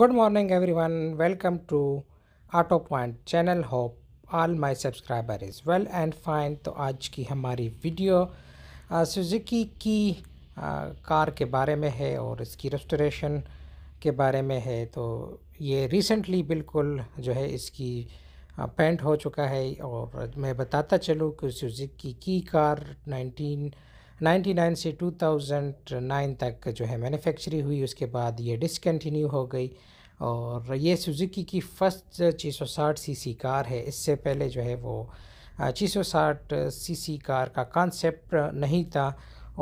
good morning everyone welcome to auto point channel hope all my subscriber is well and fine तो आज की हमारी video Suzuki की आ, car के बारे में है और इसकी रेस्टोरेशन के बारे में है तो ये रिसेंटली बिल्कुल जो है इसकी पेंट हो चुका है और मैं बताता चलूँ कि सुजुकी की कार 19 99 से 2009 तक जो है मैन्युफैक्चरी हुई उसके बाद ये डिसकन्टिन्यू हो गई और ये सुजुकी की फ़र्स्ट छः सौ साठ सी सी कार है इससे पहले जो है वो छः सौ साठ सी सी कार का कॉन्सेप्ट नहीं था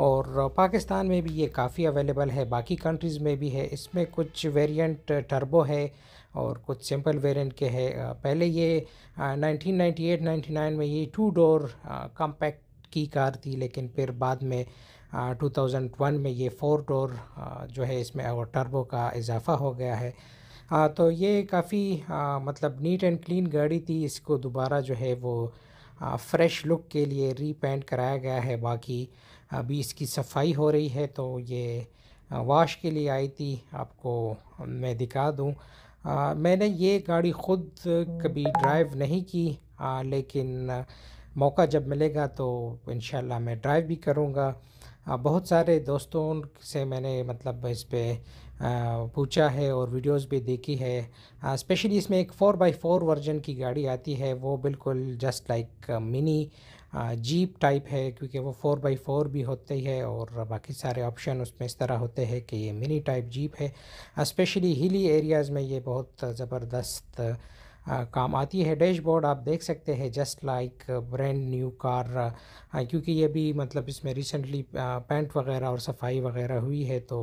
और पाकिस्तान में भी ये काफ़ी अवेलेबल है बाकी कंट्रीज़ में भी है इसमें कुछ वेरिएंट टर्बो है और कुछ सिंपल वेरिएंट के है पहले ये 1998-99 में ये टू डोर कॉम्पैक्ट की कार थी लेकिन फिर बाद में 2001 में ये फोर डोर जो है इसमें और टर्बो का इजाफा हो गया है आ, तो ये काफ़ी मतलब नीट एंड क्लीन गाड़ी थी इसको दोबारा जो है वो आ, फ्रेश लुक के लिए रीपेंट कराया गया है बाकी अभी इसकी सफाई हो रही है तो ये वाश के लिए आई थी आपको मैं दिखा दूँ मैंने ये गाड़ी ख़ुद कभी ड्राइव नहीं की आ, लेकिन मौका जब मिलेगा तो इन मैं ड्राइव भी करूँगा बहुत सारे दोस्तों से मैंने मतलब इस पर पूछा है और वीडियोस भी देखी है स्पेशली इसमें एक फ़ोर बाई फोर वर्जन की गाड़ी आती है वो बिल्कुल just like mini jeep type है क्योंकि वो फ़ोर बाई फोर भी होती है और बाकी सारे ऑप्शन उसमें इस तरह होते हैं कि ये मिनी टाइप जीप है स्पेशली हिली एरियाज़ में ये बहुत ज़बरदस्त काम आती है डैशबोर्ड आप देख सकते हैं just like brand new car क्योंकि ये भी मतलब इसमें रिसेंटली पेंट वगैरह और सफाई वगैरह हुई है तो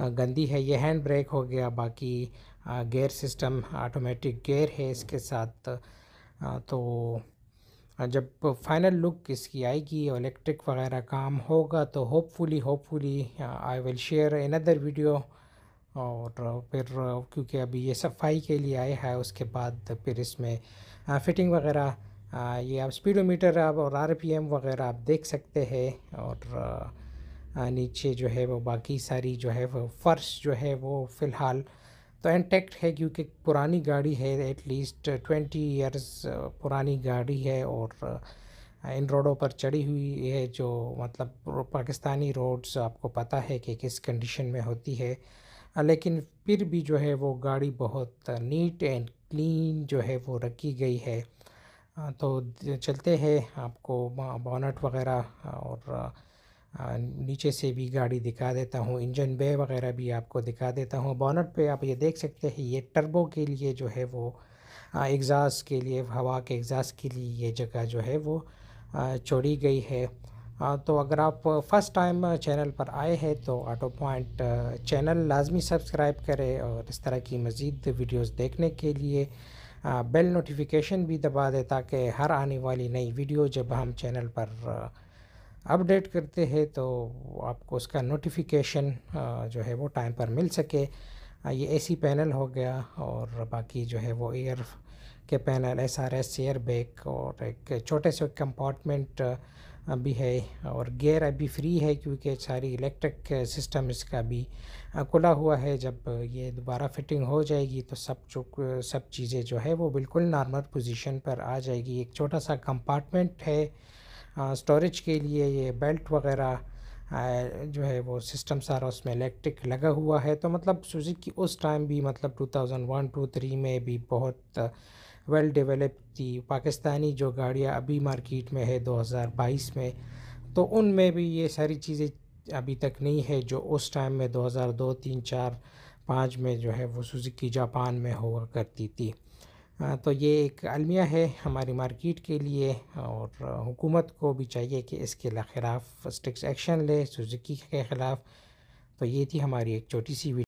गंदी है ये हैंड ब्रेक हो गया बाकी गेयर सिस्टम ऑटोमेटिक गेयर है इसके साथ तो जब फाइनल लुक इसकी आएगी और इलेक्ट्रिक वगैरह काम होगा तो hopefully hopefully I will share other video और फिर क्योंकि अभी ये सफाई के लिए आया है उसके बाद फिर इसमें फिटिंग वगैरह ये आप स्पीडोमीटर आप और आरपीएम वगैरह आप देख सकते हैं और नीचे जो है वो बाकी सारी जो है वो फर्श जो है वो फ़िलहाल तो इंटेक्ट है क्योंकि पुरानी गाड़ी है एटलीस्ट ट्वेंटी ईयर्स पुरानी गाड़ी है और इन रोडों पर चढ़ी हुई है जो मतलब पाकिस्तानी रोड्स आपको पता है कि किस कंडीशन में होती है हाँ, लेकिन फिर भी जो है वो गाड़ी बहुत नीट एंड क्लीन जो है वो रखी गई है हाँ, तो चलते हैं आपको बॉनट वगैरह और हाँ, नीचे से भी गाड़ी दिखा देता हूँ इंजन बे वगैरह भी आपको दिखा देता हूँ बॉनट पे आप ये देख सकते हैं ये टर्बो के लिए जो है वो एग्ज़ास के लिए हवा के एग्ज़ास के लिए ये जगह जो है वो चोड़ी गई है हाँ, तो अगर आप फर्स्ट टाइम चैनल पर आए हैं तो ऑटो पॉइंट चैनल लाजमी सब्सक्राइब करें और इस तरह की मज़ीद वीडियोस देखने के लिए बेल uh, नोटिफिकेशन भी दबा दें ताकि हर आने वाली नई वीडियो जब हम चैनल पर अपडेट uh, करते हैं तो आपको उसका नोटिफिकेशन uh, जो है वो टाइम पर मिल सके ये एसी पैनल हो गया और बाकी जो है वो एयर के panel S R S air bag और एक छोटे से कंपार्टमेंट अभी है और गेयर अभी फ्री है क्योंकि सारी इलेक्ट्रिक सिस्टम इसका भी खुला हुआ है जब ये दोबारा फिटिंग हो जाएगी तो सब जो सब चीज़ें जो है वो बिल्कुल नॉर्मल पोजीशन पर आ जाएगी एक छोटा सा कंपार्टमेंट है स्टोरेज के लिए ये बेल्ट वगैरह जो है वो सिस्टम सारा उसमें इलेक्ट्रिक लगा हुआ है तो मतलब की उस टाइम भी मतलब टू थाउजेंड में भी बहुत वेल डेवलप थी पाकिस्तानी जो गाड़ियाँ अभी मार्केट में है 2022 में तो उनमें भी ये सारी चीज़ें अभी तक नहीं है जो उस टाइम में 2002 तीन चार पाँच में जो है वो सुजुकी जापान में हुआ करती थी हाँ, तो ये एक अलमिया है हमारी मार्केट के लिए और हुकूमत को भी चाहिए कि इसके ख़िलाफ़ स्ट्रिक्स एक्शन ले सुजुकी के ख़िलाफ़ तो ये थी हमारी एक छोटी सी